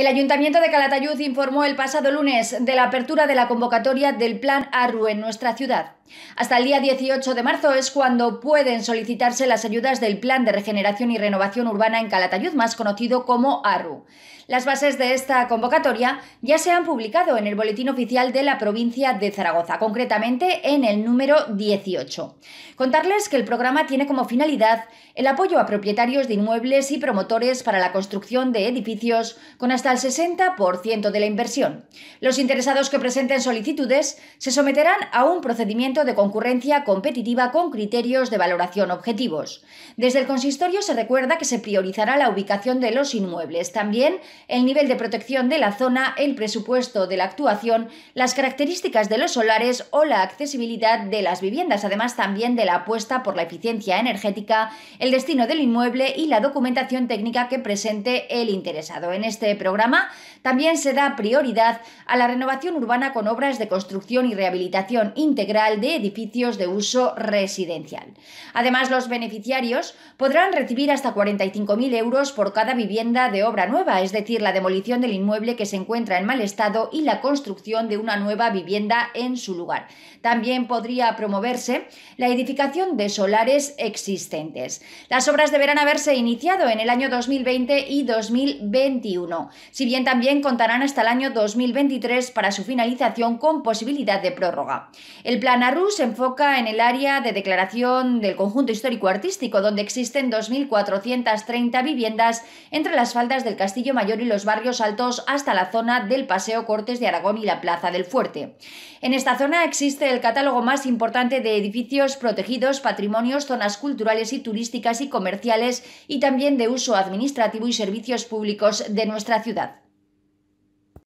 El Ayuntamiento de Calatayud informó el pasado lunes de la apertura de la convocatoria del Plan ARRU en nuestra ciudad. Hasta el día 18 de marzo es cuando pueden solicitarse las ayudas del Plan de Regeneración y Renovación Urbana en Calatayud, más conocido como ARU. Las bases de esta convocatoria ya se han publicado en el Boletín Oficial de la provincia de Zaragoza, concretamente en el número 18. Contarles que el programa tiene como finalidad el apoyo a propietarios de inmuebles y promotores para la construcción de edificios con hasta el 60% de la inversión. Los interesados que presenten solicitudes se someterán a un procedimiento de concurrencia competitiva con criterios de valoración objetivos. Desde el consistorio se recuerda que se priorizará la ubicación de los inmuebles, también el nivel de protección de la zona, el presupuesto de la actuación, las características de los solares o la accesibilidad de las viviendas, además también de la apuesta por la eficiencia energética, el destino del inmueble y la documentación técnica que presente el interesado. En este programa también se da prioridad a la renovación urbana con obras de construcción y rehabilitación integral de edificios de uso residencial. Además, los beneficiarios podrán recibir hasta 45.000 euros por cada vivienda de obra nueva, es decir, la demolición del inmueble que se encuentra en mal estado y la construcción de una nueva vivienda en su lugar. También podría promoverse la edificación de solares existentes. Las obras deberán haberse iniciado en el año 2020 y 2021, si bien también contarán hasta el año 2023 para su finalización con posibilidad de prórroga. El plan se enfoca en el área de declaración del conjunto histórico-artístico, donde existen 2.430 viviendas entre las faldas del Castillo Mayor y los barrios altos hasta la zona del Paseo Cortes de Aragón y la Plaza del Fuerte. En esta zona existe el catálogo más importante de edificios protegidos, patrimonios, zonas culturales y turísticas y comerciales y también de uso administrativo y servicios públicos de nuestra ciudad.